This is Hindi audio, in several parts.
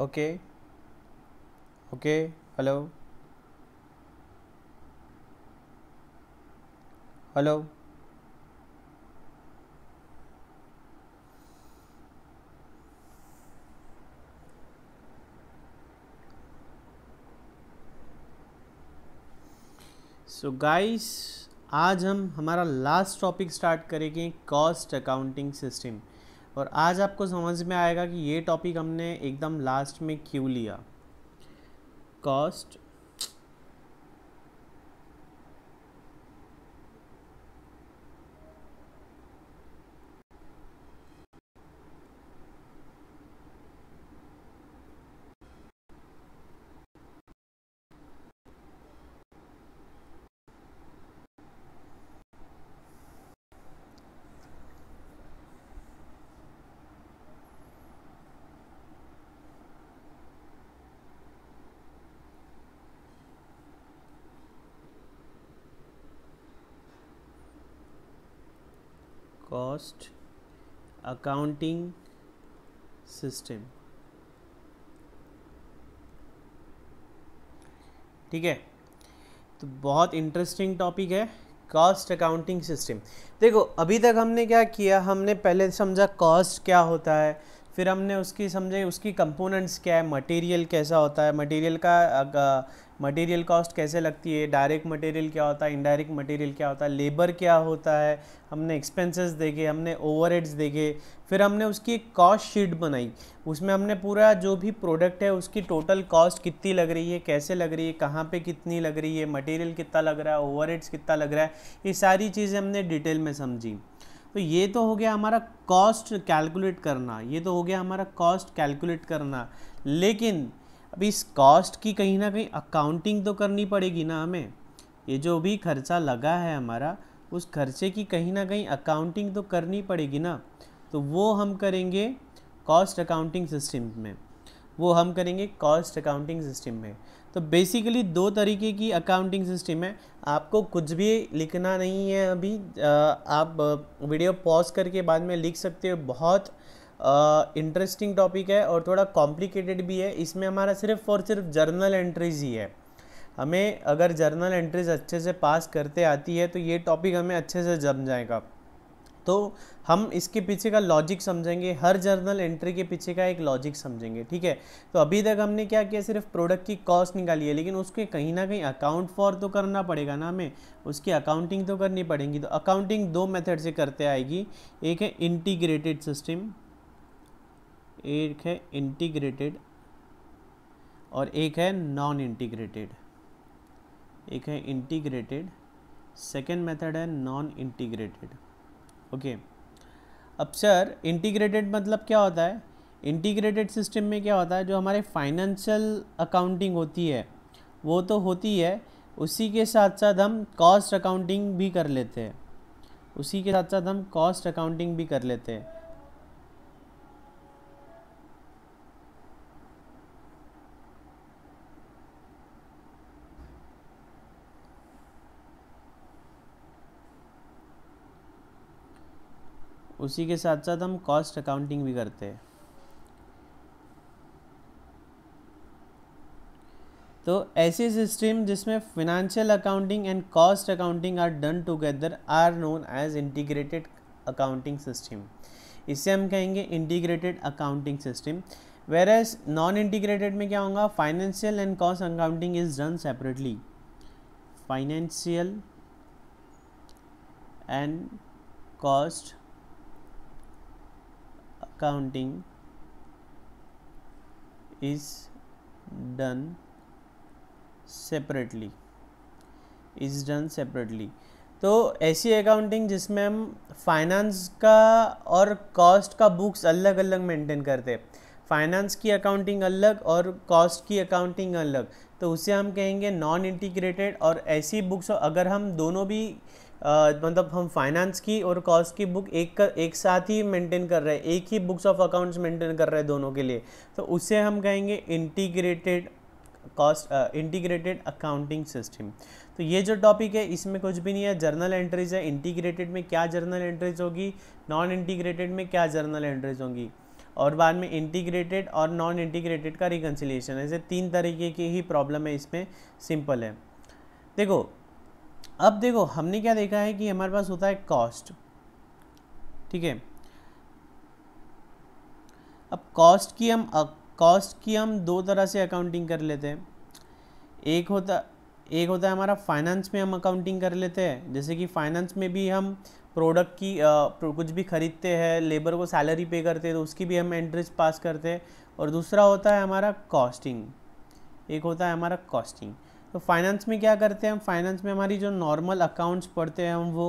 Okay okay hello hello so guys आज हम हमारा लास्ट टॉपिक स्टार्ट करेंगे कॉस्ट अकाउंटिंग सिस्टम और आज आपको समझ में आएगा कि ये टॉपिक हमने एकदम लास्ट में क्यों लिया कॉस्ट cost accounting system ठीक है तो बहुत इंटरेस्टिंग टॉपिक है कॉस्ट अकाउंटिंग सिस्टम देखो अभी तक हमने क्या किया हमने पहले समझा कॉस्ट क्या होता है फिर हमने उसकी समझे उसकी कंपोनेंट्स क्या है मटेरियल कैसा होता है मटेरियल का मटेरियल कॉस्ट कैसे लगती है डायरेक्ट मटेरियल क्या होता है इनडायरेक्ट मटेरियल क्या होता है लेबर क्या होता है हमने एक्सपेंसेस देखे हमने ओवरहेड्स देखे फिर हमने उसकी कॉस्ट शीट बनाई उसमें हमने पूरा जो भी प्रोडक्ट है उसकी टोटल कॉस्ट कितनी लग रही है कैसे लग रही है कहाँ पे कितनी लग रही है मटेरियल कितना लग रहा है ओवरहेड्स कितना लग रहा है ये सारी चीज़ें हमने डिटेल में समझी तो ये तो हो गया हमारा कॉस्ट कैलकुलेट करना ये तो हो गया हमारा कॉस्ट कैलकुलेट करना लेकिन अब इस कॉस्ट की कहीं ना कहीं अकाउंटिंग तो करनी पड़ेगी ना हमें ये जो भी खर्चा लगा है हमारा उस खर्चे की कहीं ना कहीं अकाउंटिंग तो करनी पड़ेगी ना तो वो हम करेंगे कॉस्ट अकाउंटिंग सिस्टम में वो हम करेंगे कॉस्ट अकाउंटिंग सिस्टम में तो बेसिकली दो तरीके की अकाउंटिंग सिस्टम है आपको कुछ भी लिखना नहीं है अभी आप वीडियो पॉज करके बाद में लिख सकते हो बहुत इंटरेस्टिंग uh, टॉपिक है और थोड़ा कॉम्प्लिकेटेड भी है इसमें हमारा सिर्फ और सिर्फ जर्नल एंट्रीज ही है हमें अगर जर्नल एंट्रीज अच्छे से पास करते आती है तो ये टॉपिक हमें अच्छे से जम जाएगा तो हम इसके पीछे का लॉजिक समझेंगे हर जर्नल एंट्री के पीछे का एक लॉजिक समझेंगे ठीक है तो अभी तक हमने क्या किया सिर्फ प्रोडक्ट की कॉस्ट निकाली है लेकिन उसके कहीं ना कहीं अकाउंट फॉर तो करना पड़ेगा ना हमें उसकी अकाउंटिंग तो करनी पड़ेगी तो अकाउंटिंग दो मेथड से करते आएगी एक है इंटीग्रेटेड सिस्टम एक है इंटीग्रेटेड और एक है नॉन इंटीग्रेटेड एक है इंटीग्रेटेड सेकेंड मेथड है नॉन इंटीग्रेटेड ओके okay. अब सर इंटीग्रेटेड मतलब क्या होता है इंटीग्रेटेड सिस्टम में क्या होता है जो हमारे फाइनेंशियल अकाउंटिंग होती है वो तो होती है उसी के साथ साथ हम कॉस्ट अकाउंटिंग भी कर लेते हैं उसी के साथ साथ हम कॉस्ट अकाउंटिंग भी कर लेते हैं उसी के साथ साथ हम कॉस्ट अकाउंटिंग भी करते हैं तो ऐसे सिस्टम जिसमें financial accounting and cost accounting are done together are known as integrated accounting system इसे हम कहेंगे integrated accounting system where as non integrated में क्या होगा financial and cost accounting is done separately financial and cost counting is done separately is done separately तो ऐसी अकाउंटिंग जिसमें हम फाइनेंस का और कॉस्ट का बुक्स अलग अलग मेंटेन करते हैं फाइनेंस की अकाउंटिंग अलग और कॉस्ट की अकाउंटिंग अलग तो उसे हम कहेंगे नॉन इंटीग्रेटेड और ऐसी बुक्स अगर हम दोनों भी मतलब हम फाइनेंस की और कॉस्ट की बुक एक कर एक साथ ही मेंटेन कर रहे हैं एक ही बुक्स ऑफ अकाउंट्स मेंटेन कर रहे हैं दोनों के लिए तो उससे हम कहेंगे integrated cost integrated accounting system तो ये जो टॉपिक है इसमें कुछ भी नहीं है जर्नल एंट्रीज है इंटीग्रेटेड में क्या जर्नल एंट्रीज होगी नॉन इंटीग्रेटेड में क्या जर्नल एंट्रीज होंगी और बाद में इंटीग्रेटेड और नॉन इंटीग्रेटेड का रिकन्सिलेशन ऐसे तीन तरीके की ही प्रॉब्लम है इसमें सिंपल है देखो अब देखो हमने क्या देखा है कि हमारे पास होता है कॉस्ट ठीक है अब कॉस्ट की हम कॉस्ट की हम दो तरह से अकाउंटिंग कर लेते हैं एक होता एक होता है हमारा फाइनेंस में हम अकाउंटिंग कर लेते हैं जैसे कि फाइनेंस में भी हम प्रोडक्ट की आ, कुछ भी ख़रीदते हैं लेबर को सैलरी पे करते हैं तो उसकी भी हम एंट्रीज पास करते हैं और दूसरा होता है हमारा कॉस्टिंग एक होता है हमारा कॉस्टिंग तो फाइनेंस में क्या करते हैं हम फाइनेंस में हमारी जो नॉर्मल अकाउंट्स पढ़ते हैं हम वो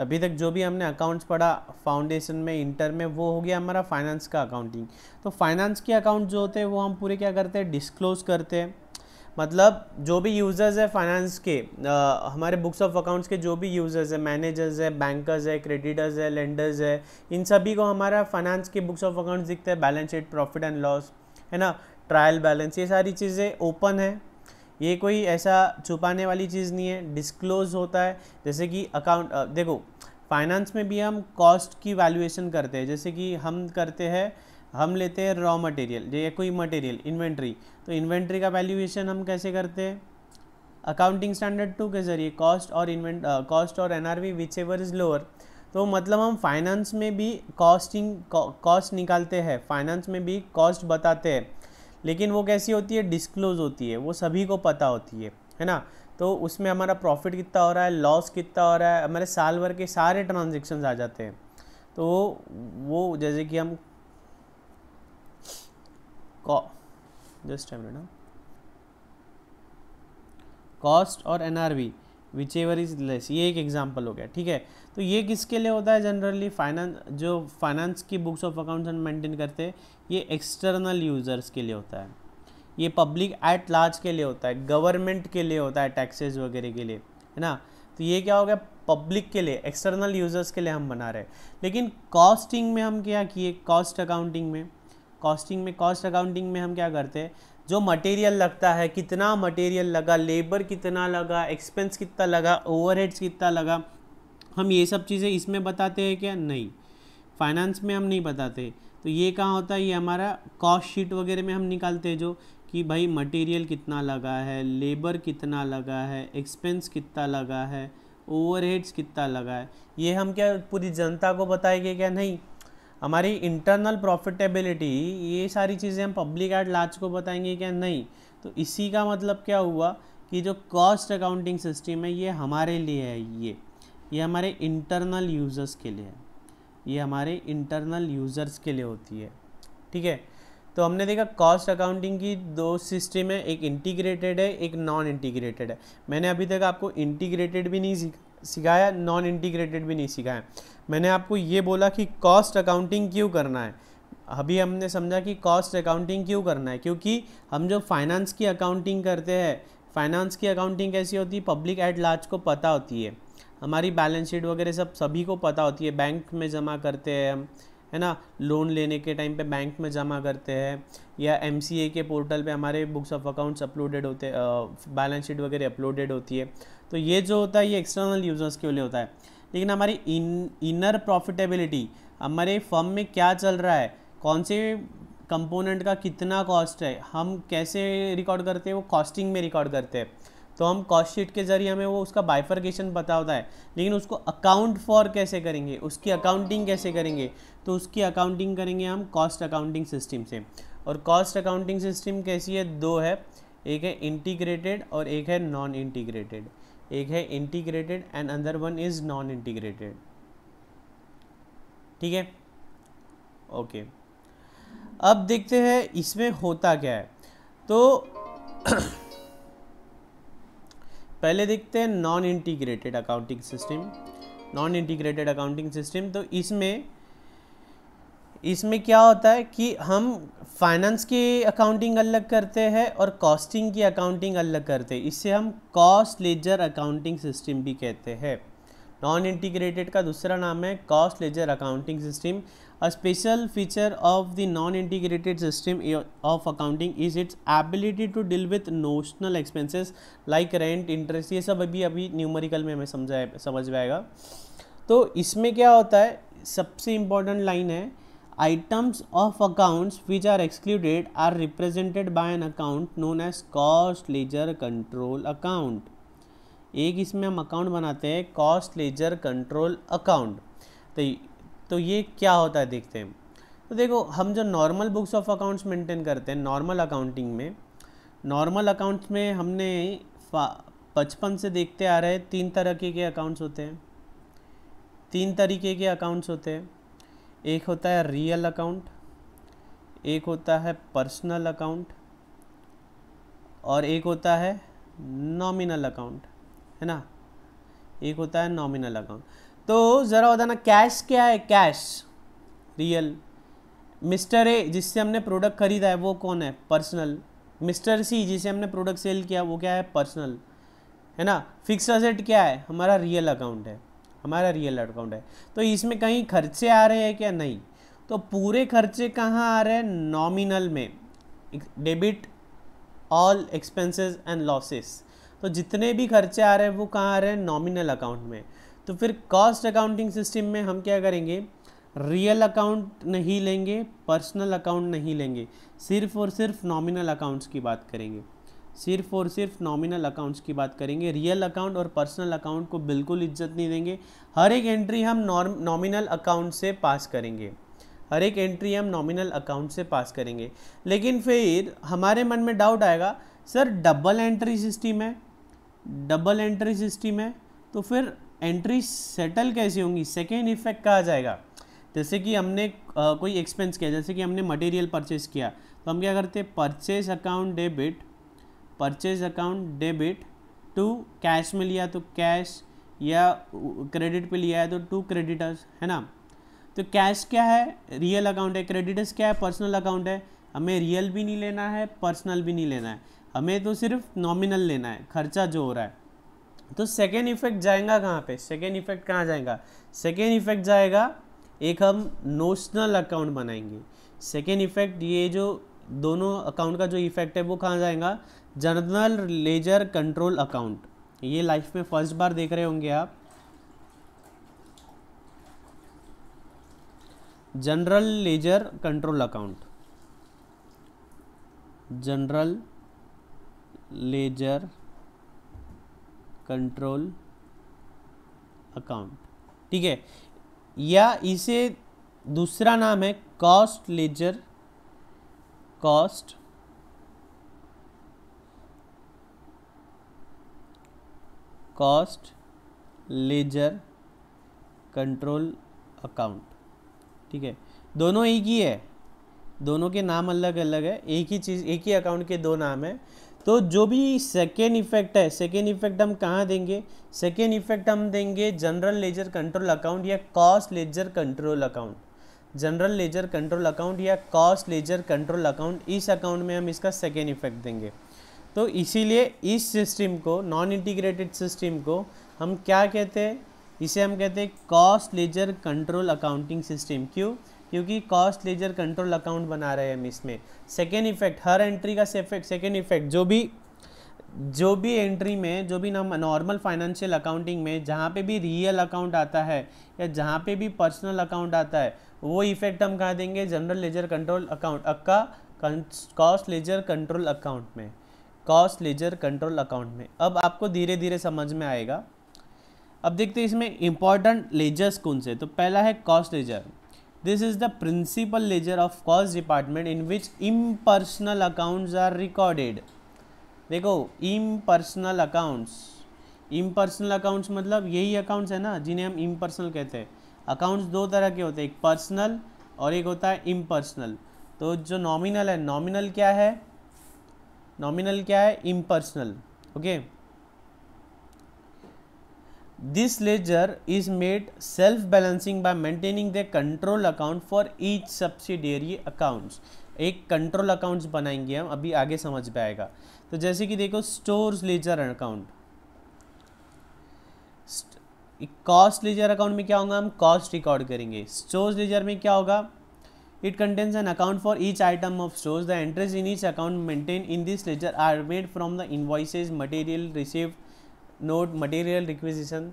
अभी तक जो भी हमने अकाउंट्स पढ़ा फाउंडेशन में इंटर में वो हो गया हमारा फाइनेंस का अकाउंटिंग तो फाइनेंस के अकाउंट जो होते हैं वो हम पूरे क्या करते हैं डिस्क्लोज करते हैं मतलब जो भी यूज़र्स है फाइनेंस के आ, हमारे बुक्स ऑफ अकाउंट्स के जो भी यूज़र्स है मैनेजर्स है बैंकर्स है क्रेडिटर्स है लेंडर्स है इन सभी को हमारा फाइनेंस के बुक्स ऑफ अकाउंट्स दिखते हैं balance sheet profit and loss है ना ट्रायल बैलेंस ये सारी चीज़ें ओपन है ये कोई ऐसा छुपाने वाली चीज़ नहीं है डिस्क्लोज होता है जैसे कि अकाउंट देखो फाइनेंस में भी हम कॉस्ट की वैल्यूएशन करते हैं जैसे कि हम करते हैं हम लेते हैं रॉ मटेरियल या कोई मटेरियल इन्वेंट्री तो इन्वेंट्री का वैल्यूएशन हम कैसे करते हैं अकाउंटिंग स्टैंडर्ड टू के ज़रिए कॉस्ट और इन्वेंट कॉस्ट और NRV or whichever is lower तो मतलब हम फाइनेंस में भी कॉस्टिंग कॉस्ट निकालते हैं फाइनेंस में भी कॉस्ट बताते हैं लेकिन वो कैसी होती है डिस्क्लोज होती है वो सभी को पता होती है है ना तो उसमें हमारा प्रॉफिट कितना हो रहा है लॉस कितना हो रहा है हमारे साल भर के सारे ट्रांजेक्शन्स आ जाते हैं तो वो जैसे कि हम जस्ट है कॉस्ट और N R V whichever is less ये एक एग्जाम्पल हो गया ठीक है तो ये किसके लिए होता है जनरली फाइनेंस जो फाइनेंस की बुक्स ऑफ अकाउंट्स हम मेंटेन करते हैं ये एक्सटर्नल यूज़र्स के लिए होता है ये पब्लिक एट लार्ज के लिए होता है गवर्नमेंट के लिए होता है टैक्सेस वगैरह के लिए है ना तो ये क्या हो गया पब्लिक के लिए एक्सटर्नल यूज़र्स के लिए हम बना रहे हैं लेकिन कॉस्टिंग में हम क्या किए कॉस्ट अकाउंटिंग में कॉस्टिंग में कॉस्ट अकाउंटिंग में हम क्या करते हैं जो मटेरियल लगता है कितना मटेरियल लगा लेबर कितना लगा एक्सपेंस कितना लगा ओवरहेड्स कितना लगा हम ये सब चीज़ें इसमें बताते हैं क्या नहीं फाइनेंस में हम नहीं बताते तो ये कहाँ होता है ये हमारा कॉस्ट शीट वगैरह में हम निकालते हैं जो कि भाई मटेरियल कितना लगा है लेबर कितना लगा है एक्सपेंस कितना लगा है ओवरहेड्स कितना लगा है ये हम क्या पूरी जनता को बताएंगे क्या नहीं हमारी इंटरनल प्रॉफिटेबिलिटी ये सारी चीज़ें हम पब्लिक एट लार्ज को बताएंगे क्या नहीं तो इसी का मतलब क्या हुआ कि जो कॉस्ट अकाउंटिंग सिस्टम है ये हमारे लिए है ये ये हमारे इंटरनल यूज़र्स के लिए है ये हमारे इंटरनल यूज़र्स के लिए होती है ठीक है तो हमने देखा कॉस्ट अकाउंटिंग की दो सिस्टम है एक इंटीग्रेटेड है एक नॉन इंटीग्रेटेड है मैंने अभी तक आपको इंटीग्रेटेड भी नहीं सिखाया नॉन इंटीग्रेटेड भी नहीं सिखाया मैंने आपको ये बोला कि कॉस्ट अकाउंटिंग क्यों करना है अभी हमने समझा कि कॉस्ट अकाउंटिंग क्यों करना है क्योंकि हम जो फाइनेंस की अकाउंटिंग करते हैं फाइनेंस की अकाउंटिंग कैसी होती है पब्लिक एट लार्ज को पता होती है हमारी बैलेंस शीट वगैरह सब सभी को पता होती है बैंक में जमा करते हैं हम है ना लोन लेने के टाइम पे बैंक में जमा करते हैं या एम के पोर्टल पे हमारे बुक्स ऑफ अकाउंट्स अपलोडेड होते हैं बैलेंस शीट वगैरह अपलोडेड होती है तो ये जो होता है ये एक्सटर्नल यूजर्स के लिए होता है लेकिन हमारी इन इनर प्रॉफिटेबिलिटी हमारे फर्म में क्या चल रहा है कौन से कंपोनेंट का कितना कॉस्ट है हम कैसे रिकॉर्ड करते हैं वो कॉस्टिंग में रिकॉर्ड करते हैं तो हम कॉस्ट शीट के ज़रिए हमें वो उसका बाइफर्गेशन पता होता है लेकिन उसको अकाउंट फॉर कैसे करेंगे उसकी अकाउंटिंग कैसे करेंगे तो उसकी अकाउंटिंग करेंगे हम कॉस्ट अकाउंटिंग सिस्टम से और कॉस्ट अकाउंटिंग सिस्टम कैसी है दो है एक है इंटीग्रेटेड और एक है नॉन इंटीग्रेटेड एक है integrated and other one is non integrated ठीक है ओके अब देखते हैं इसमें होता क्या है तो पहले देखते हैं non integrated accounting system non integrated accounting system तो इसमें इसमें क्या होता है कि हम फाइनेंस की अकाउंटिंग अलग करते हैं और कॉस्टिंग की अकाउंटिंग अलग करते हैं इससे हम कॉस्ट लेजर अकाउंटिंग सिस्टम भी कहते हैं नॉन इंटीग्रेटेड का दूसरा नाम है cost ledger accounting system A special feature of the non-integrated system of accounting is its ability to deal with notional expenses like rent, interest ये सब अभी अभी numerical में हमें समझा समझ में आएगा तो इसमें क्या होता है सबसे इम्पोर्टेंट लाइन है items of accounts which are excluded are represented by an account known as cost ledger control account एक इसमें हम अकाउंट बनाते हैं कॉस्ट लेजर कंट्रोल अकाउंट तो तो ये क्या होता है देखते हैं तो देखो हम जो normal books of accounts maintain करते हैं नॉर्मल अकाउंटिंग में नॉर्मल अकाउंट्स में हमने बचपन से देखते आ रहे तीन तरह के अकाउंट्स होते हैं तीन तरीके के अकाउंट्स होते हैं एक होता है रियल अकाउंट एक होता है पर्सनल अकाउंट और एक होता है नॉमिनल अकाउंट है ना एक होता है नॉमिनल अकाउंट तो ज़रा बताना कैश क्या है कैश रियल मिस्टर ए जिससे हमने प्रोडक्ट खरीदा है वो कौन है पर्सनल मिस्टर सी जिसे हमने प्रोडक्ट सेल किया वो क्या है पर्सनल है ना फिक्स असेट क्या है हमारा रियल अकाउंट है हमारा रियल अकाउंट है तो इसमें कहीं खर्चे आ रहे हैं क्या नहीं तो पूरे खर्चे कहाँ आ रहे हैं नॉमिनल में debit all expenses and losses तो जितने भी खर्चे आ रहे हैं वो कहाँ आ रहे हैं नॉमिनल अकाउंट में तो फिर कॉस्ट अकाउंटिंग सिस्टम में हम क्या करेंगे रियल अकाउंट नहीं लेंगे पर्सनल अकाउंट नहीं लेंगे सिर्फ और सिर्फ नॉमिनल अकाउंट्स की बात करेंगे सिर्फ और सिर्फ नॉमिनल अकाउंट्स की बात करेंगे रियल अकाउंट और पर्सनल अकाउंट को बिल्कुल इज्जत नहीं देंगे हर एक एंट्री हम नॉमिनल अकाउंट से पास करेंगे हर एक एंट्री हम नॉमिनल अकाउंट से पास करेंगे लेकिन फिर हमारे मन में डाउट आएगा सर डबल एंट्री सिस्टम है डबल एंट्री सिस्टम है तो फिर एंट्री सेटल कैसी होंगी सेकेंड इफेक्ट कहा जाएगा जैसे कि हमने आ, कोई एक्सपेंस किया जैसे कि हमने मटेरियल परचेज किया तो हम क्या करते हैं purchase account debit purchase account debit to cash में लिया तो कैश या क्रेडिट पे लिया है तो टू क्रेडिटर्स है ना तो कैश क्या है रियल अकाउंट है क्रेडिटर्स क्या है पर्सनल अकाउंट है हमें रियल भी नहीं लेना है पर्सनल भी नहीं लेना है हमें तो सिर्फ नॉमिनल लेना है खर्चा जो हो रहा है तो सेकेंड इफेक्ट जाएगा कहाँ पे सेकेंड इफेक्ट कहाँ जाएगा सेकेंड इफेक्ट जाएगा एक हम नोशनल अकाउंट बनाएंगे सेकेंड इफेक्ट ये जो दोनों अकाउंट का जो इफेक्ट है वो कहाँ जाएगा जनरल लेजर कंट्रोल अकाउंट ये लाइफ में फर्स्ट बार देख रहे होंगे आप general ledger control account general ledger control account ठीक है या इसे दूसरा नाम है cost ledger cost cost ledger control account ठीक है दोनों एक ही है दोनों के नाम अलग अलग है एक ही चीज़ एक ही अकाउंट के दो नाम है तो जो भी सेकेंड इफेक्ट है सेकेंड इफेक्ट हम कहाँ देंगे सेकेंड इफेक्ट हम देंगे जनरल लेजर कंट्रोल अकाउंट या cost ledger control account general ledger control account या कॉस्ट लेजर कंट्रोल अकाउंट इस अकाउंट में हम इसका सेकेंड इफेक्ट देंगे तो इसीलिए इस सिस्टम को नॉन इंटीग्रेटेड सिस्टम को हम क्या कहते हैं इसे हम कहते हैं cost ledger control accounting system क्यों क्योंकि कॉस्ट लेजर कंट्रोल अकाउंट बना रहे हैं हम इसमें सेकेंड इफेक्ट हर एंट्री का सेकेंड इफेक्ट जो भी जो भी एंट्री में जो भी नाम नॉर्मल फाइनेंशियल अकाउंटिंग में जहाँ पे भी रियल अकाउंट आता है या जहाँ पे भी पर्सनल अकाउंट आता है वो इफेक्ट हम कहा देंगे general ledger control account aka cost ledger control account में कॉस्ट लेजर कंट्रोल अकाउंट में अब आपको धीरे धीरे समझ में आएगा अब देखते हैं इसमें इंपॉर्टेंट लेजर्स कौन से तो पहला है cost ledger this is the principal ledger of cost department in which impersonal accounts are recorded देखो इम्पर्सनल अकाउंट्स इम्पर्सनल अकाउंट्स मतलब यही अकाउंट्स है ना जिन्हें हम इम्पर्सनल कहते हैं अकाउंट्स दो तरह के होते हैं एक पर्सनल और एक होता है इम्पर्सनल तो जो नॉमिनल है नॉमिनल क्या है नॉमिनल क्या है impersonal okay okay? This ledger is made self balancing by maintaining the control account for each subsidiary accounts एक कंट्रोल अकाउंट्स बनाएंगे हम अभी आगे समझ में आएगा तो जैसे कि देखो store ledger account cost ledger account में क्या होगा हम कॉस्ट रिकॉर्ड करेंगे स्टोर लेजर में क्या होगा it contains an account for each item of store the entries in each account maintain in this ledger are made from the invoices material received note material requisition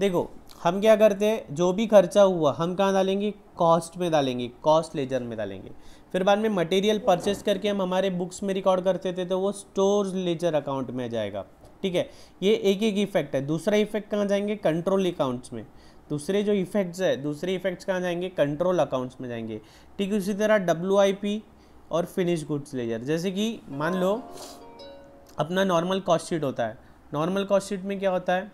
देखो हम क्या करते हैं जो भी खर्चा हुआ हम कहाँ डालेंगे कॉस्ट में डालेंगे कॉस्ट लेजर में डालेंगे फिर बाद में मटेरियल परचेस करके हम हमारे बुक्स में रिकॉर्ड करते थे तो वो स्टोर लेजर अकाउंट में जाएगा ठीक है ये एक एक इफेक्ट है दूसरा इफेक्ट कहाँ जाएंगे कंट्रोल अकाउंट्स में दूसरे जो इफेक्ट्स है दूसरे इफेक्ट्स कहाँ जाएंगे कंट्रोल अकाउंट्स में जाएंगे ठीक है उसी तरह डब्ल्यू और फिनिश गुड्स लेजर जैसे कि मान लो अपना नॉर्मल कॉस्ट शीट होता है नॉर्मल कॉस्ट शीट में क्या होता है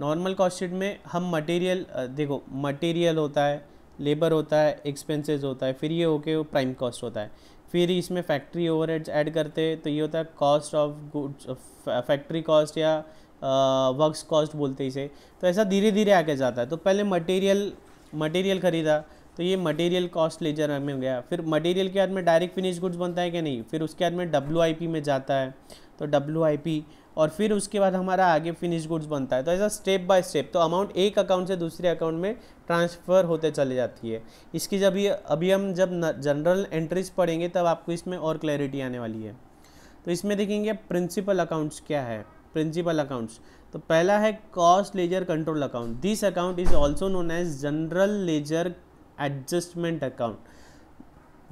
नॉर्मल कॉस्ट शीट में हम मटेरियल देखो मटेरियल होता है लेबर होता है एक्सपेंसेस होता है फिर ये होके वो प्राइम कॉस्ट होता है फिर इसमें फैक्ट्री ओवरहेड्स ऐड करते हैं तो ये होता है cost of goods factory cost या वर्क्स कॉस्ट बोलते इसे तो ऐसा धीरे धीरे आगे जाता है तो पहले मटेरियल मटेरियल ख़रीदा तो ये मटेरियल कॉस्ट लेजर में गया फिर मटेरियल के बाद में डायरेक्ट फिनिश गुड्स बनता है कि नहीं फिर उसके बाद में डब्ल्यू में जाता है तो डब्ल्यू और फिर उसके बाद हमारा आगे फिनिश गुड्स बनता है तो ऐसा स्टेप बाय स्टेप तो अमाउंट एक अकाउंट से दूसरे अकाउंट में ट्रांसफ़र होते चले जाती है इसकी जब ये अभी हम जब जनरल एंट्रीज पढ़ेंगे तब आपको इसमें और क्लैरिटी आने वाली है तो इसमें देखेंगे प्रिंसिपल अकाउंट्स क्या है प्रिंसिपल अकाउंट्स तो पहला है cost ledger control account this account is also known as general ledger adjustment account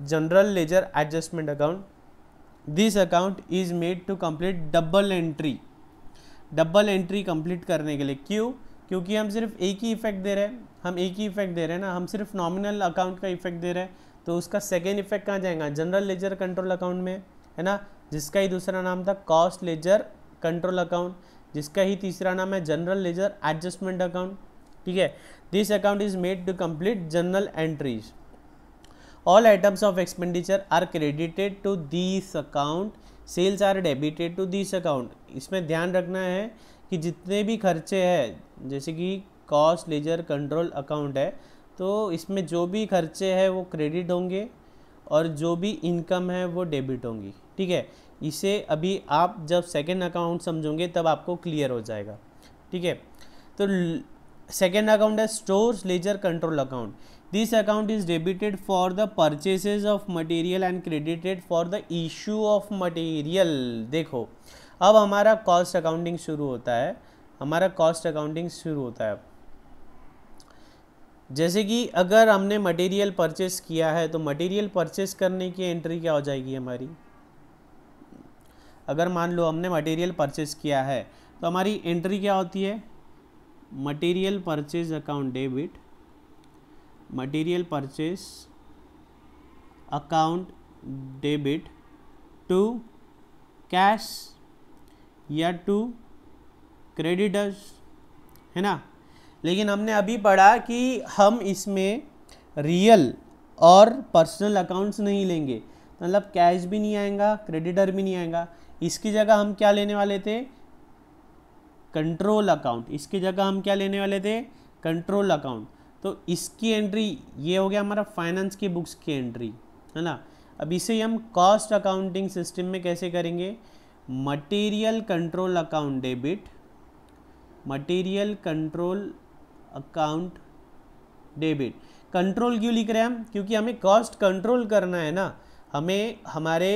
general ledger adjustment account this account is made to complete double entry double entry complete करने के लिए क्यों क्योंकि हम सिर्फ एक ही इफेक्ट दे रहे हैं हम एक ही इफेक्ट दे रहे हैं ना हम सिर्फ नॉमिनल अकाउंट का इफेक्ट दे रहे हैं तो उसका सेकेंड इफेक्ट कहाँ जाएगा जनरल लेजर कंट्रोल अकाउंट में है ना जिसका ही दूसरा नाम था कॉस्ट लेजर कंट्रोल अकाउंट जिसका ही तीसरा नाम है जनरल लेजर एडजस्टमेंट अकाउंट ठीक है this account is made to complete general entries all items of expenditure are credited to this account sales are debited to this account इसमें ध्यान रखना है कि जितने भी खर्चे हैं जैसे कि कॉस्ट लेजर कंट्रोल अकाउंट है तो इसमें जो भी खर्चे हैं वो क्रेडिट होंगे और जो भी इनकम है वो डेबिट होंगी ठीक है इसे अभी आप जब सेकेंड अकाउंट समझोगे तब आपको क्लियर हो जाएगा ठीक है तो सेकेंड अकाउंट है stores ledger control account this account is debited for the purchases of material and credited for the issue of material देखो अब हमारा कॉस्ट अकाउंटिंग शुरू होता है हमारा कॉस्ट अकाउंटिंग शुरू होता है जैसे कि अगर हमने मटेरियल परचेस किया है तो मटेरियल परचेस करने की एंट्री क्या हो जाएगी हमारी अगर मान लो हमने मटेरियल परचेस किया है तो हमारी एंट्री क्या होती है material purchase account debit material purchase account debit to cash या टू क्रेडिटर्स है ना लेकिन हमने अभी पढ़ा कि हम इसमें रियल और पर्सनल अकाउंट्स नहीं लेंगे मतलब कैश भी नहीं आएगा क्रेडिटर भी नहीं आएगा इसकी जगह हम क्या लेने वाले थे कंट्रोल अकाउंट इसकी जगह हम क्या लेने वाले थे कंट्रोल अकाउंट तो इसकी एंट्री ये हो गया हमारा फाइनेंस की बुक्स की एंट्री है ना अब इसे हम कॉस्ट अकाउंटिंग सिस्टम में कैसे करेंगे material control account debit material control account debit control क्यों लिख रहे हैं हम क्योंकि हमें कॉस्ट कंट्रोल करना है ना हमें हमारे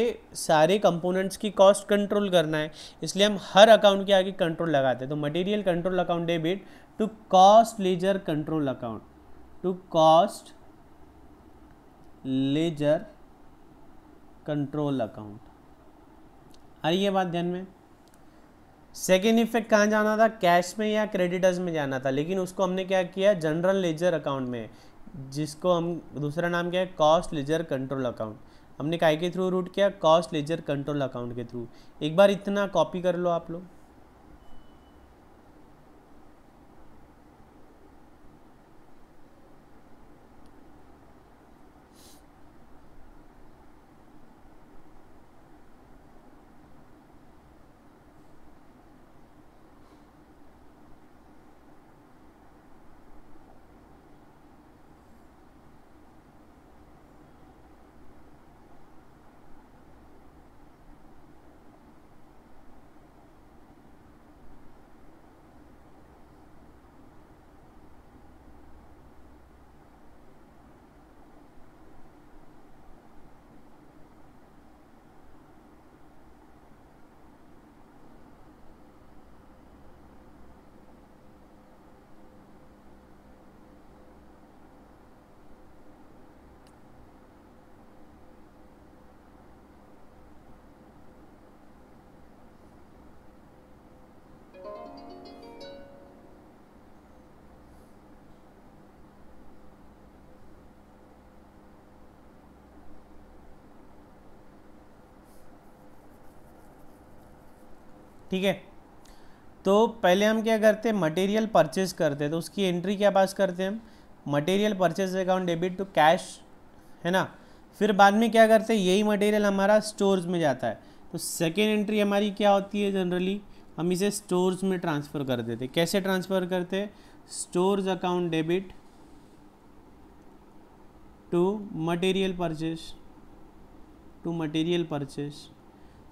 सारे कंपोनेंट्स की कॉस्ट कंट्रोल करना है इसलिए हम हर अकाउंट के आगे कंट्रोल लगाते हैं तो material control account debit to cost ledger control account to cost ledger control account आई ये है बात ध्यान में सेकेंड इफेक्ट कहाँ जाना था कैश में या क्रेडिटर्स में जाना था लेकिन उसको हमने क्या किया जनरल लेजर अकाउंट में जिसको हम दूसरा नाम क्या है कॉस्ट लेजर कंट्रोल अकाउंट हमने काय के थ्रू रूट किया कॉस्ट लेजर कंट्रोल अकाउंट के थ्रू एक बार इतना कॉपी कर लो आप लोग ठीक है तो पहले हम क्या करते हैं मटेरियल परचेज करते हैं तो उसकी एंट्री क्या पास करते हैं हम material purchase account debit to cash है ना फिर बाद में क्या करते हैं यही मटेरियल हमारा स्टोर्स में जाता है तो सेकेंड एंट्री हमारी क्या होती है जनरली हम इसे स्टोर्स में ट्रांसफ़र कर देते कैसे ट्रांसफ़र करते stores account debit to material purchase to material purchase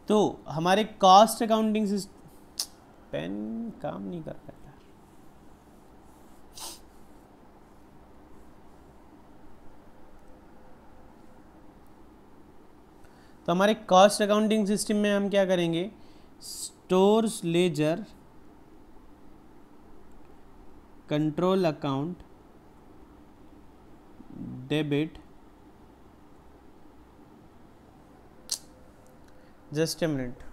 तो हमारे कॉस्ट अकाउंटिंग सिस्टम पेन काम नहीं कर रहा तो हमारे कॉस्ट अकाउंटिंग सिस्टम में हम क्या करेंगे stores ledger control account debit just a minute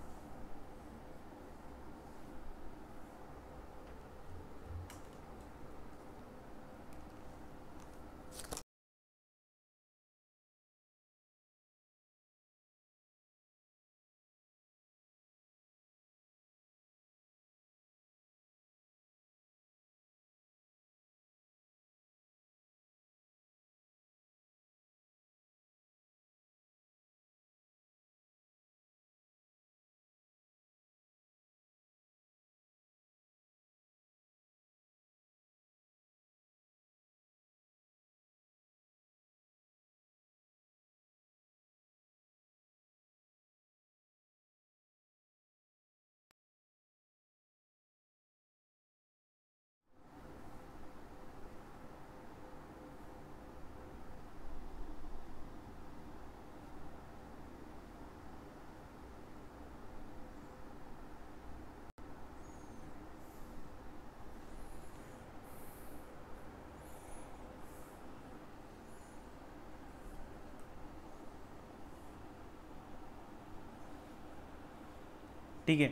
ठीक है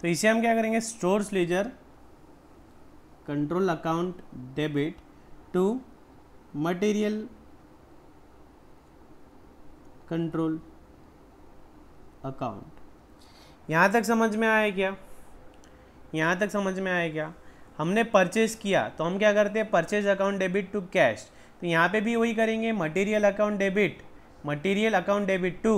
तो इसे हम क्या करेंगे stores ledger control account debit to material control account यहाँ तक समझ में आया क्या यहाँ तक समझ में आया क्या हमने परचेज किया तो हम क्या करते हैं purchase account debit to cash तो यहाँ पे भी वही करेंगे material account debit material account debit to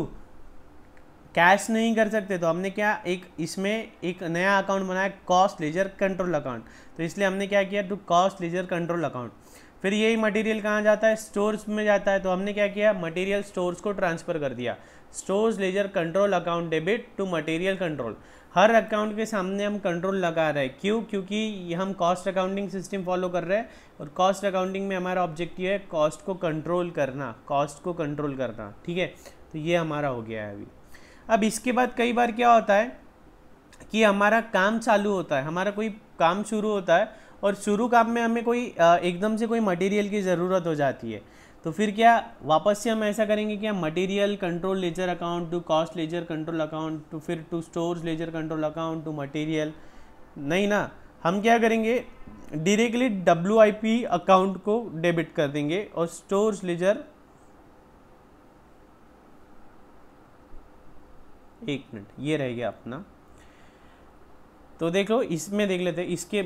cash नहीं कर सकते तो हमने क्या एक इसमें एक नया अकाउंट बनाया कॉस्ट लेजर कंट्रोल अकाउंट तो इसलिए हमने क्या किया to cost ledger control account फिर यही मटेरियल कहाँ जाता है स्टोर्स में जाता है तो हमने क्या किया मटेरियल स्टोर्स को ट्रांसफ़र कर दिया stores ledger control account debit to material control हर अकाउंट के सामने हम कंट्रोल लगा रहे हैं क्यों क्योंकि हम कॉस्ट अकाउंटिंग सिस्टम फॉलो कर रहे हैं और कॉस्ट अकाउंटिंग में हमारा ऑब्जेक्टिव है कॉस्ट को कंट्रोल करना कॉस्ट को कंट्रोल करना ठीक है तो ये हमारा हो गया है अभी अब इसके बाद कई बार क्या होता है कि हमारा काम चालू होता है हमारा कोई काम शुरू होता है और शुरू काम में हमें कोई एकदम से कोई मटेरियल की ज़रूरत हो जाती है तो फिर क्या वापस से हम ऐसा करेंगे कि हम material control ledger account to cost ledger control account to फिर to stores ledger control account to material नहीं ना हम क्या करेंगे डायरेक्टली डब्ल्यू अकाउंट को डेबिट कर देंगे और स्टोर्स लेजर एक मिनट ये रह गया अपना तो देखो इसमें देख लेते हैं इसके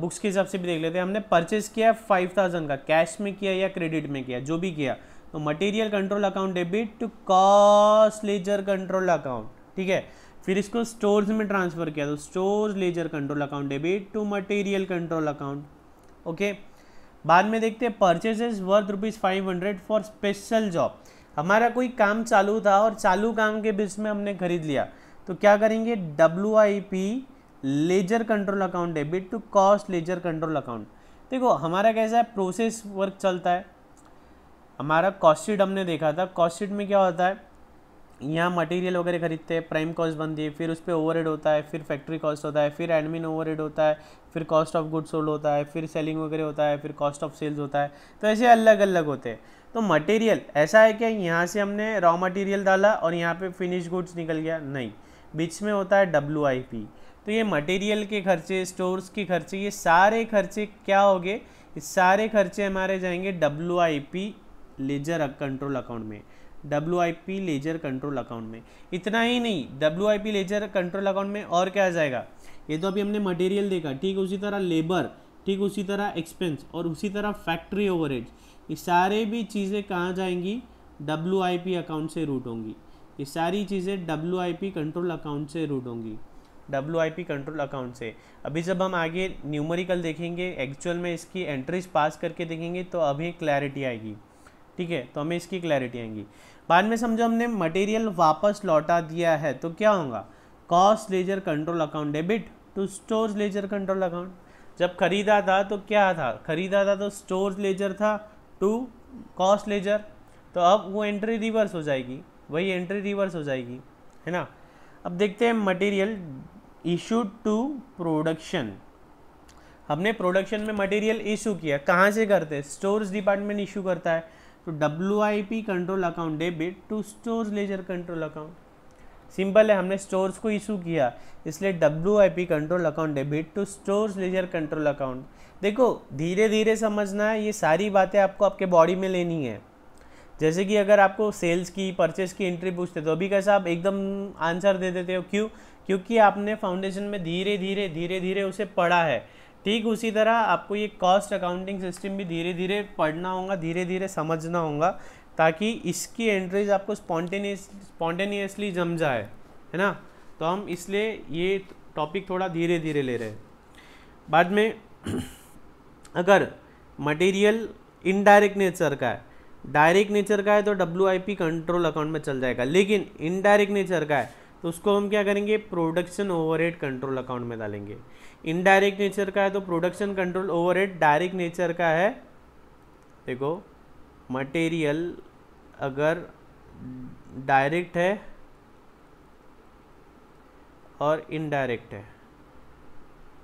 बुक्स के हिसाब से भी देख लेते हैं हमने परचेज किया फाइव थाउजेंड का कैश में किया या क्रेडिट में किया जो भी किया तो material control account debit to cost ledger control account ठीक है फिर इसको स्टोर्स में ट्रांसफ़र किया तो stores ledger control account debit to material control account okay बाद में देखते हैं purchases worth rupees five hundred for special job हमारा कोई काम चालू था और चालू काम के बीच में हमने खरीद लिया तो क्या करेंगे W I P ledger control account debit to cost ledger control account देखो हमारा कैसा है प्रोसेस वर्क चलता है हमारा कॉस्ट शीट हमने देखा था कॉस्ट शीट में क्या होता है यहाँ मटेरियल वगैरह खरीदते हैं प्राइम कॉस्ट बनती है फिर उस पर ओवर होता है फिर फैक्ट्री कॉस्ट होता है फिर एडमिन ओवर होता है फिर कॉस्ट ऑफ गुड सोल्ड होता है फिर सेलिंग वगैरह होता है फिर कॉस्ट ऑफ सेल्स होता है तो ऐसे अलग अलग होते हैं तो मटेरियल ऐसा है कि यहाँ से हमने रॉ मटेरियल डाला और यहाँ पे फिनिश गुड्स निकल गया नहीं बीच में होता है डब्ल्यू आई पी तो ये मटेरियल के खर्चे स्टोर्स के खर्चे ये सारे खर्चे क्या हो गए सारे खर्चे हमारे जाएंगे W I P ledger control account में W I P ledger control account में इतना ही नहीं W I P ledger control account में और क्या आ जाएगा ये तो अभी हमने मटेरियल देखा ठीक उसी तरह लेबर ठीक उसी तरह एक्सपेंस और उसी तरह फैक्ट्री ओवरेज ये सारे भी चीज़ें कहाँ जाएंगी डब्ल्यू अकाउंट से रूट होंगी ये सारी चीज़ें डब्ल्यू कंट्रोल अकाउंट से रूट होंगी डब्ल्यू कंट्रोल अकाउंट से अभी जब हम आगे न्यूमरिकल देखेंगे एक्चुअल में इसकी एंट्रीज पास करके देखेंगे तो अभी क्लैरिटी आएगी ठीक है तो हमें इसकी क्लैरिटी आएगी बाद में समझो हमने मटेरियल वापस लौटा दिया है तो क्या होगा cost ledger control account debit to store ledger control account जब खरीदा था तो क्या था खरीदा था तो स्टोर लेजर था टू कॉस्ट लेजर तो अब वो एंट्री रिवर्स हो जाएगी वही एंट्री रिवर्स हो जाएगी है ना अब देखते हैं मटेरियल इशूड टू प्रोडक्शन हमने प्रोडक्शन में मटेरियल इशू किया कहाँ से करते हैं स्टोर्स डिपार्टमेंट इशू करता है तो W I P control account debit to stores ledger control account simple है हमने स्टोर्स को इशू किया इसलिए W I P control account debit to stores ledger control account देखो धीरे धीरे समझना है ये सारी बातें आपको आपके बॉडी में लेनी है जैसे कि अगर आपको सेल्स की परचेस की एंट्री पूछते तो अभी कैसे आप एकदम आंसर दे देते हो क्यों क्योंकि आपने फाउंडेशन में धीरे धीरे धीरे धीरे उसे पढ़ा है ठीक उसी तरह आपको ये कॉस्ट अकाउंटिंग सिस्टम भी धीरे धीरे पढ़ना होगा धीरे धीरे समझना होगा ताकि इसकी एंट्रीज आपको स्पॉन्टेनियस स्पॉन्टेनियसली जम जाए है ना तो हम इसलिए ये टॉपिक थोड़ा धीरे धीरे ले रहे हैं बाद में अगर मटेरियल इनडायरेक्ट नेचर का है डायरेक्ट नेचर का है तो डब्ल्यू कंट्रोल अकाउंट में चल जाएगा लेकिन इनडायरेक्ट नेचर का है तो उसको हम क्या करेंगे प्रोडक्शन ओवरहेड कंट्रोल अकाउंट में डालेंगे इनडायरेक्ट नेचर का है तो production control overhead direct nature का है देखो मटेरियल अगर डायरेक्ट है और इनडायरेक्ट है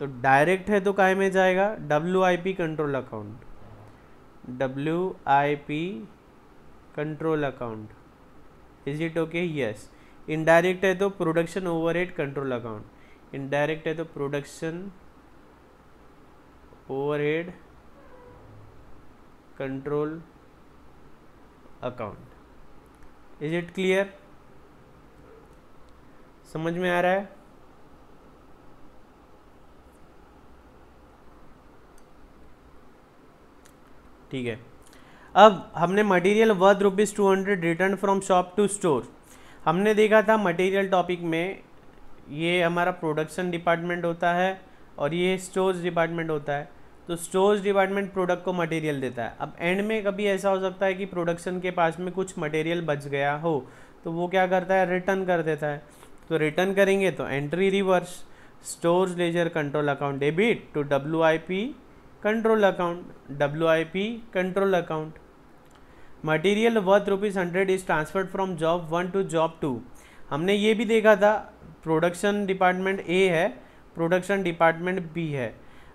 तो डायरेक्ट है तो काय में जाएगा W I P control account W I P control account is it okay yes indirect है तो production overhead control account indirect है तो production overhead control account is it clear समझ में आ रहा है ठीक है अब हमने material worth rupees two hundred return from shop to store हमने देखा था मटेरियल टॉपिक में ये हमारा प्रोडक्शन डिपार्टमेंट होता है और ये स्टोर्स डिपार्टमेंट होता है तो स्टोर्स डिपार्टमेंट प्रोडक्ट को मटेरियल देता है अब एंड में कभी ऐसा हो सकता है कि प्रोडक्शन के पास में कुछ मटेरियल बच गया हो तो वो क्या करता है रिटर्न कर देता है तो रिटर्न करेंगे तो entry reverse stores ledger control account debit to W I P control account W I P control account material worth rupees hundred is transferred from job one to job two हमने ये भी देखा था प्रोडक्शन डिपार्टमेंट ए है प्रोडक्शन डिपार्टमेंट बी है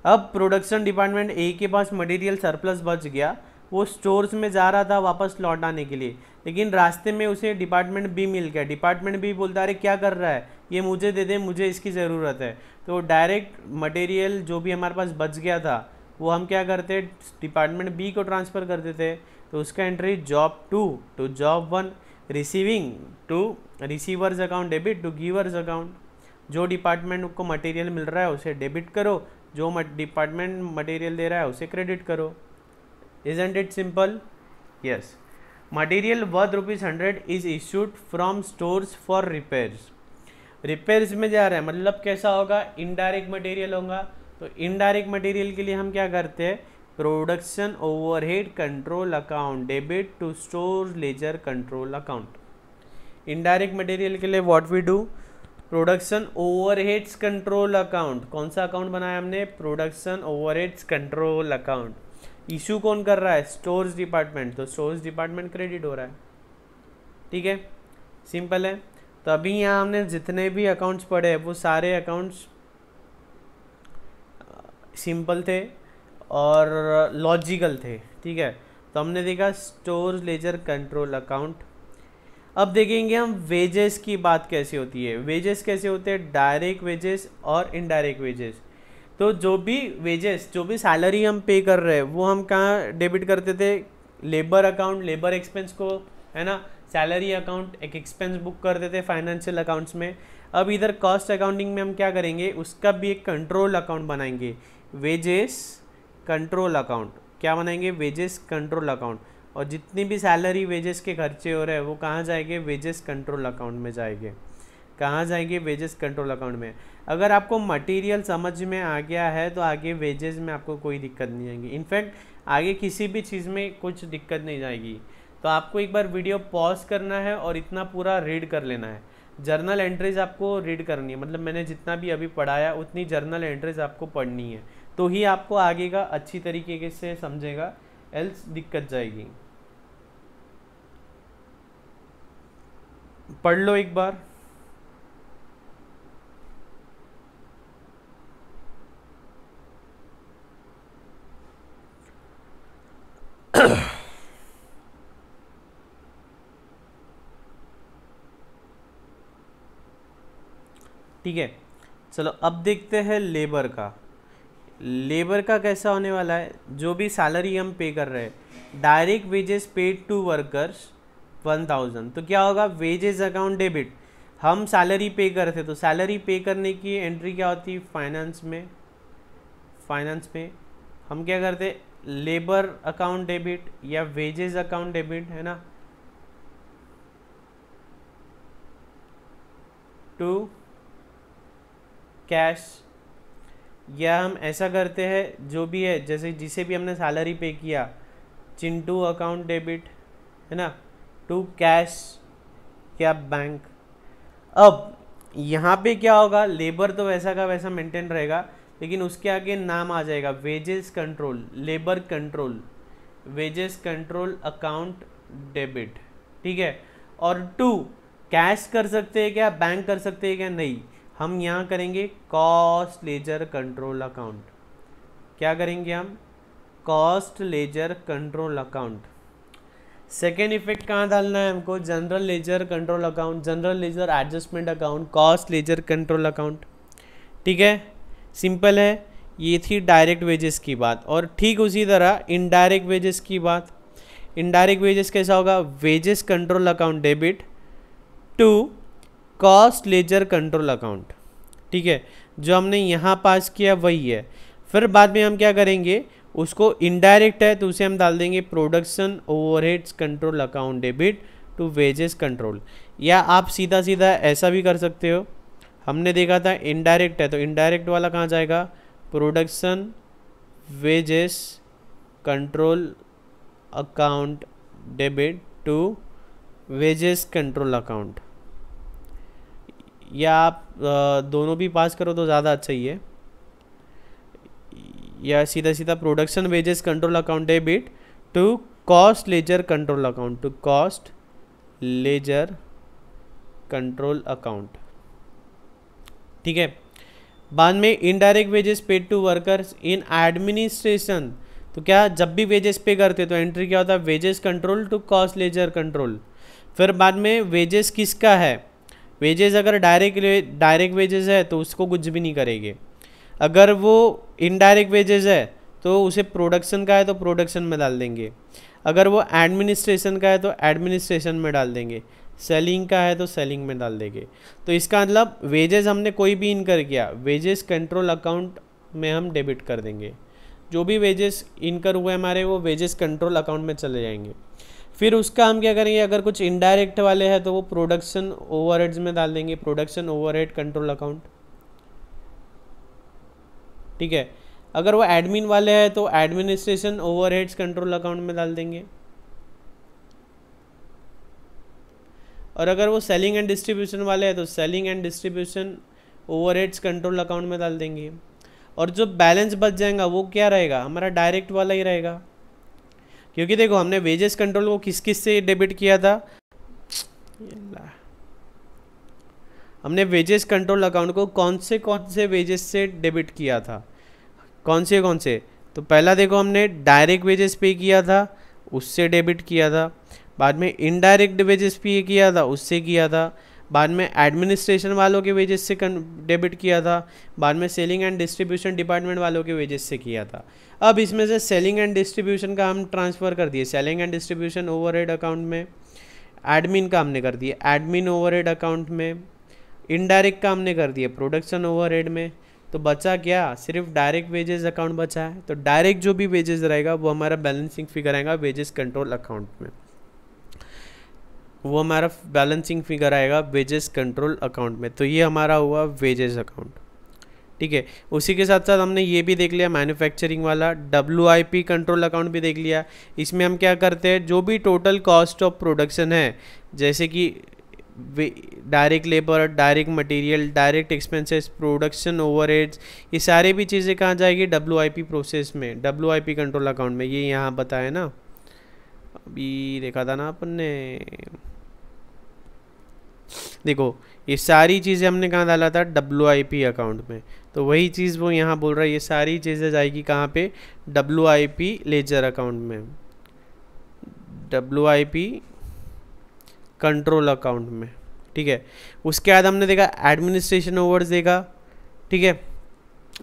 अब प्रोडक्शन डिपार्टमेंट ए के पास मटेरियल सरप्लस बच गया वो स्टोर्स में जा रहा था वापस लौट आने के लिए लेकिन रास्ते में उसे डिपार्टमेंट बी मिल गया डिपार्टमेंट बी बोलता अरे क्या कर रहा है ये मुझे दे दे मुझे इसकी ज़रूरत है तो डायरेक्ट मटेरियल जो भी हमारे पास बच गया था वो हम क्या करते डिपार्टमेंट बी को ट्रांसफ़र कर देते तो उसका entry job two to job one receiving to receivers account debit to givers account जो डिपार्टमेंट को मटेरियल मिल रहा है उसे डेबिट करो जो डिपार्टमेंट मटेरियल दे रहा है उसे क्रेडिट करो is and it simple yes material worth rupees hundred is issued from stores for repairs repairs में जा रहा है मतलब कैसा होगा इनडायरेक्ट मटेरियल होगा तो इनडायरेक्ट मटेरियल के लिए हम क्या करते हैं production overhead control account debit to store ledger control account indirect material के लिए what we do production overheads control account कौन सा अकाउंट बनाया हमने production overheads control account issue कौन कर रहा है स्टोर्स डिपार्टमेंट तो स्टोर्स डिपार्टमेंट क्रेडिट हो रहा है ठीक है सिंपल है तो अभी यहाँ हमने जितने भी अकाउंट्स पढ़े हैं वो सारे अकाउंट्स सिंपल थे और लॉजिकल थे ठीक है तो हमने देखा स्टोर लेजर कंट्रोल अकाउंट अब देखेंगे हम वेजेस की बात कैसे होती है वेजेस कैसे होते हैं डायरेक्ट वेजेस और इनडायरेक्ट वेजेस तो जो भी वेजेस जो भी सैलरी हम पे कर रहे हैं वो हम कहाँ डेबिट करते थे लेबर अकाउंट लेबर एक्सपेंस को है ना सैलरी अकाउंट एक एक्सपेंस बुक करते थे फाइनेंशियल अकाउंट्स में अब इधर कॉस्ट अकाउंटिंग में हम क्या करेंगे उसका भी एक कंट्रोल अकाउंट बनाएंगे वेजेस कंट्रोल अकाउंट क्या बनाएंगे वेजेस कंट्रोल अकाउंट और जितनी भी सैलरी वेजेस के खर्चे हो रहे हैं वो कहाँ जाएंगे वेजेस कंट्रोल अकाउंट में जाएंगे कहाँ जाएंगे वेजेस कंट्रोल अकाउंट में अगर आपको मटेरियल समझ में आ गया है तो आगे वेजेस में आपको कोई दिक्कत नहीं आएगी इनफैक्ट आगे किसी भी चीज़ में कुछ दिक्कत नहीं जाएगी तो आपको एक बार वीडियो पॉज करना है और इतना पूरा रीड कर लेना है जर्नल एंट्रीज आपको रीड करनी है मतलब मैंने जितना भी अभी पढ़ाया उतनी जर्नल एंट्रीज आपको पढ़नी है तो ही आपको आगे का अच्छी तरीके से समझेगा एल्स दिक्कत जाएगी पढ़ लो एक बार ठीक है चलो अब देखते हैं लेबर का लेबर का कैसा होने वाला है जो भी सैलरी हम पे कर रहे हैं direct wages paid to workers one thousand तो क्या होगा वेजेज अकाउंट डेबिट हम सैलरी पे करते तो सैलरी पे करने की एंट्री क्या होती फाइनेंस में फाइनेंस में हम क्या करते लेबर अकाउंट डेबिट या वेजेस अकाउंट डेबिट है ना टू कैश या हम ऐसा करते हैं जो भी है जैसे जिसे भी हमने सैलरी पे किया चिंटू अकाउंट डेबिट है ना टू कैश या बैंक अब यहाँ पे क्या होगा लेबर तो वैसा का वैसा मेंटेन रहेगा लेकिन उसके आगे नाम आ जाएगा wages control labour control wages control account debit ठीक है और टू कैश कर सकते हैं क्या बैंक कर सकते हैं क्या नहीं हम यहाँ करेंगे कॉस्ट लेजर कंट्रोल अकाउंट क्या करेंगे हम cost ledger control account second effect कहाँ डालना है हमको general ledger control account general ledger adjustment account cost ledger control account ठीक है सिंपल है ये थी डायरेक्ट वेजेस की बात और ठीक उसी तरह इनडायरेक्ट वेजेस की बात इनडायरेक्ट वेजेस कैसा होगा wages control account debit to cost ledger control account ठीक है जो हमने यहाँ पास किया वही है फिर बाद में हम क्या करेंगे उसको इनडायरेक्ट है तो उसे हम डाल देंगे production overheads control account debit to wages control या आप सीधा सीधा ऐसा भी कर सकते हो हमने देखा था इनडायरेक्ट है तो इनडायरेक्ट वाला कहाँ जाएगा production wages control account debit to wages control account या आप दोनों भी पास करो तो ज़्यादा अच्छा ही है या सीधा सीधा production wages control account debit to cost ledger control account to cost ledger control account ठीक है बाद में indirect wages paid to workers in administration तो क्या जब भी वेजेस पे करते तो एंट्री क्या होता है wages control to cost ledger control फिर बाद में वेजेस किसका है वेजेस अगर डायरेक्ट डायरेक्ट वेजेस है तो उसको कुछ भी नहीं करेंगे अगर वो इनडायरेक्ट वेजेस है तो उसे प्रोडक्शन का है तो प्रोडक्शन में डाल देंगे अगर वो एडमिनिस्ट्रेशन का है तो एडमिनिस्ट्रेशन में डाल देंगे सेलिंग का है तो सेलिंग में डाल देंगे तो इसका मतलब वेजेस हमने कोई भी इनकर किया वेजेस कंट्रोल अकाउंट में हम डेबिट कर देंगे जो भी वेजेस इनकर हुए हमारे वो वेजेस कंट्रोल अकाउंट में चले जाएंगे फिर उसका हम क्या करेंगे अगर कुछ इनडायरेक्ट वाले हैं तो वो प्रोडक्शन ओवर में डाल देंगे प्रोडक्शन ओवर कंट्रोल अकाउंट ठीक है अगर वो एडमिन वाले हैं तो एडमिनिस्ट्रेशन ओवरहेड्स कंट्रोल अकाउंट में डाल देंगे और अगर वो सेलिंग एंड डिस्ट्रीब्यूशन वाले हैं तो selling and distribution overheads control account में डाल देंगे और जो बैलेंस बच जाएगा वो क्या रहेगा हमारा डायरेक्ट वाला ही रहेगा क्योंकि देखो हमने वेजेस कंट्रोल को किस किस से डेबिट किया था हमने वेजेस कंट्रोल अकाउंट को कौन से कौन से वेजेस से डेबिट किया था कौन से कौन से तो पहला देखो हमने डायरेक्ट वेजेस पे किया था उससे डेबिट किया था बाद में इनडायरेक्ट वेजेस पे किया था उससे किया था बाद में एडमिनिस्ट्रेशन वालों के वेजेस से डेबिट किया था बाद में सेलिंग एंड डिस्ट्रीब्यूशन डिपार्टमेंट वालों के वेजेस से किया था अब इसमें से सेलिंग एंड डिस्ट्रीब्यूशन का हम ट्रांसफ़र कर दिए selling and distribution overhead account में एडमिन का हमने कर दिया एडमिन ओवरहेड अकाउंट में इनडायरेक्ट का हमने कर दिया प्रोडक्शन ओवर में तो बचा क्या सिर्फ डायरेक्ट वेजेस अकाउंट बचा है तो डायरेक्ट जो भी वेजेस रहेगा वो हमारा बैलेंसिंग फिगर आएगा वेजेस कंट्रोल अकाउंट में वो हमारा बैलेंसिंग फिगर आएगा वेजेस कंट्रोल अकाउंट में तो ये हमारा हुआ वेजेस अकाउंट ठीक है उसी के साथ साथ हमने ये भी देख लिया मैन्युफैक्चरिंग वाला W I P control account भी देख लिया इसमें हम क्या करते हैं जो भी टोटल कॉस्ट ऑफ प्रोडक्शन है जैसे कि direct labour direct material direct expenses production overheads ये सारे भी चीज़ें कहाँ जाएगी डब्ल्यू प्रोसेस में डब्ल्यू कंट्रोल अकाउंट में ये यहाँ बताया ना अभी देखा था ना अपन ने देखो ये सारी चीज़ें हमने कहाँ डाला था डब्ल्यू अकाउंट में तो वही चीज़ वो यहाँ बोल रहा है ये सारी चीज़ें जाएगी कहाँ पे डब्ल्यू लेजर अकाउंट में डब्ल्यू कंट्रोल अकाउंट में ठीक है उसके बाद हमने देखा एडमिनिस्ट्रेशन ओवर देखा ठीक है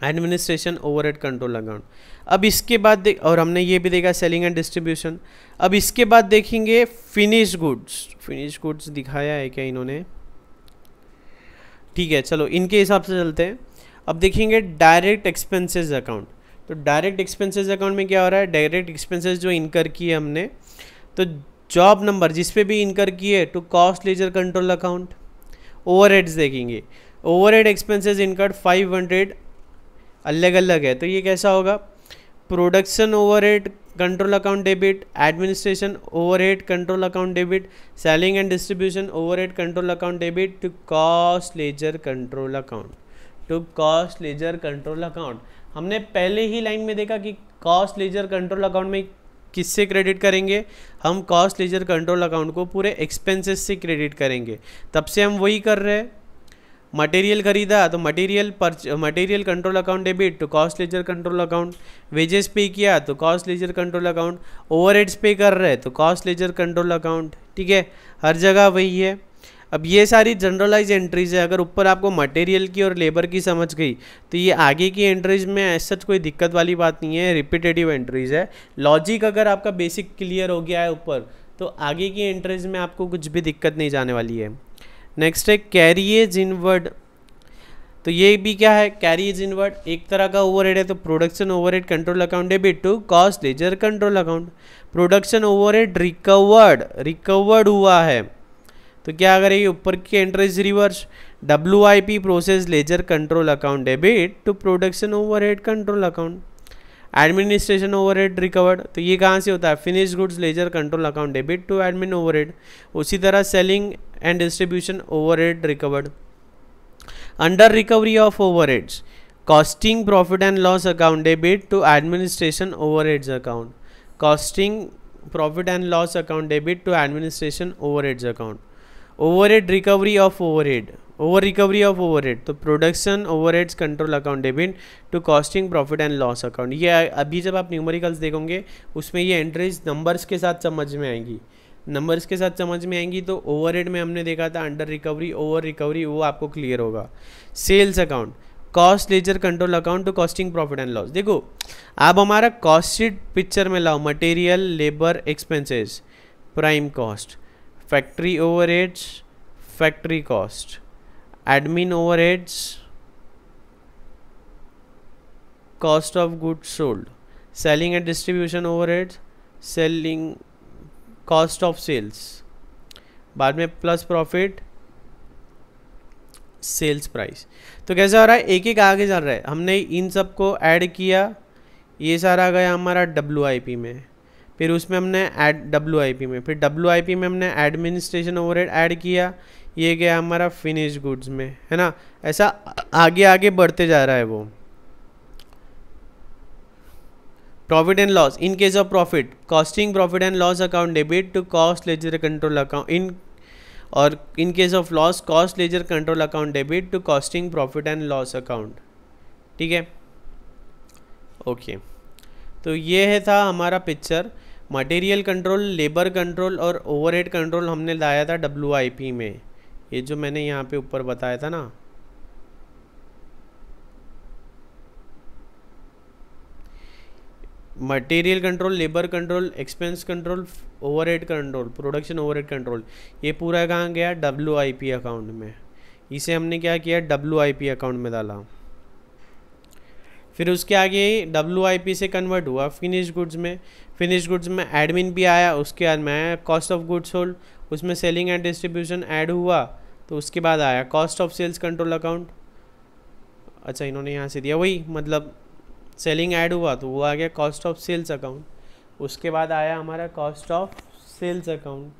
administration overhead control account अब इसके बाद देख और हमने ये भी देखा सेलिंग एंड डिस्ट्रीब्यूशन अब इसके बाद देखेंगे फिनिश गुड्स फिनिश गुड्स दिखाया है क्या इन्होंने ठीक है चलो इनके हिसाब से चलते हैं अब देखेंगे डायरेक्ट एक्सपेंसेस अकाउंट तो डायरेक्ट एक्सपेंसेस अकाउंट में क्या हो रहा है डायरेक्ट एक्सपेंसेस जो इनकर किए हमने तो जॉब नंबर जिस पे भी इनकर किए to cost ledger control account over देखेंगे overhead expenses incurred hundred अलग अलग है तो ये कैसा होगा production head control account debit administration head control account debit selling and distribution head control account debit to cost ledger control account to cost ledger control account हमने पहले ही लाइन में देखा कि कॉस्ट लेजर कंट्रोल अकाउंट में किससे क्रेडिट करेंगे हम कॉस्ट लेजर कंट्रोल अकाउंट को पूरे एक्सपेंसेस से क्रेडिट करेंगे तब से हम वही कर रहे हैं मटेरियल खरीदा तो material material control account debit तो cost ledger control account wages pay किया तो cost ledger control account over pay कर रहे तो कॉस्ट लेजर कंट्रोल अकाउंट ठीक है हर जगह वही है अब ये सारी जनरलाइज एंट्रीज है अगर ऊपर आपको मटेरियल की और लेबर की समझ गई तो ये आगे की एंट्रीज में एज सच कोई दिक्कत वाली बात नहीं है रिपीटेटिव एंट्रीज है लॉजिक अगर आपका बेसिक क्लियर हो गया है ऊपर तो आगे की एंट्रीज में आपको कुछ भी दिक्कत नहीं जाने वाली है नेक्स्ट है कैरिएज इनवर्ड तो ये भी क्या है कैरिएज इनवर्ड एक तरह का ओवर है तो production over control account debit to cost ledger control account production over recovered recovered हुआ है तो क्या करेगी ऊपर की entry is reverse W I P process ledger control account debit to production overhead control account administration overhead recovered तो ये कहाँ से होता है finish goods ledger control account debit to admin overhead उसी तरह selling and distribution overhead recovered under recovery of overheads costing profit and loss account debit to administration overheads account costing profit and loss account debit to administration overheads account head recovery of head over recovery of head तो production heads control account debit to costing profit and loss account ये अभी जब आप न्यूमेरिकल्स देखोगे उसमें ये एंट्रीज नंबर्स के साथ समझ में आएंगी नंबर्स के साथ समझ में आएंगी तो हेड में हमने देखा था अंडर रिकवरी ओवर रिकवरी वो आपको क्लियर होगा sales account cost ledger control account to costing profit and loss देखो आप हमारा कॉस्ट पिक्चर में लाओ material labour expenses prime cost factory overheads factory cost admin overheads cost of goods sold selling and distribution overheads selling cost of sales बाद में प्लस प्रॉफिट सेल्स प्राइस तो कैसे हो रहा है एक एक आगे चल रहा है हमने इन सब को ऐड किया ये सारा गया हमारा डब्ल्यू में फिर उसमें हमने ऐड डब्ल्यू में फिर डब्ल्यू में हमने एडमिनिस्ट्रेशन ओवर ऐड किया ये गया हमारा फिनिश गुड्स में है ना ऐसा आगे आगे बढ़ते जा रहा है वो profit and loss in case of profit costing profit and loss account debit to cost ledger control account in और in case of loss cost ledger control account debit to costing profit and loss account ठीक है ओके okay. तो ये है था हमारा picture material control labour control और ओवरहेड कंट्रोल हमने लाया था डब्ल्यू में ये जो मैंने यहाँ पे ऊपर बताया था ना material control labour control expense control overhead control production overhead control ये पूरा कहाँ गया डब्ल्यू अकाउंट में इसे हमने क्या किया डब्ल्यू अकाउंट में डाला फिर उसके आगे डब्ल्यू से कन्वर्ट हुआ फिनिश गुड्स में फिनिश गुड्स में एडमिन भी आया उसके बाद में आया कॉस्ट ऑफ गुड्स होल्ड उसमें सेलिंग एंड डिस्ट्रीब्यूशन ऐड हुआ तो उसके बाद आया cost of sales control account अच्छा इन्होंने यहाँ से दिया वही मतलब सेलिंग ऐड हुआ तो वो आ गया कॉस्ट ऑफ सेल्स अकाउंट उसके बाद आया हमारा कॉस्ट ऑफ सेल्स अकाउंट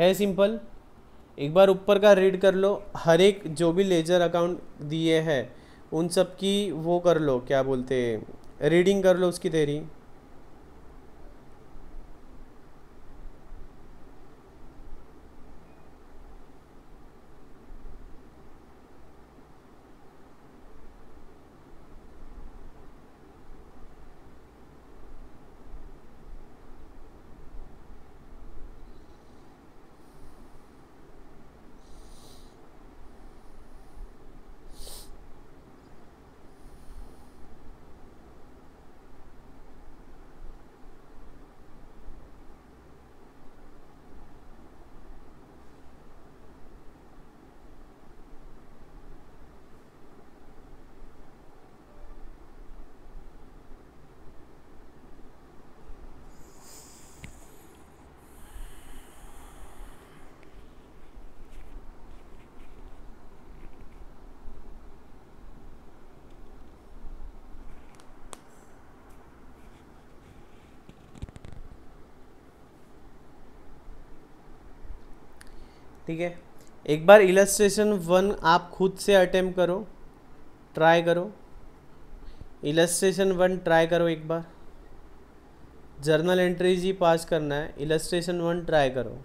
है सिंपल एक बार ऊपर का रीड कर लो हर एक जो भी लेजर अकाउंट दिए हैं उन सब की वो कर लो क्या बोलते रीडिंग कर लो उसकी तेरी ठीक है एक बार इलस्ट्रेशन वन आप खुद से अटेम्प करो ट्राई करो इलस्ट्रेशन वन ट्राई करो एक बार जर्नल एंट्रीज ही पास करना है इलस्ट्रेशन वन ट्राई करो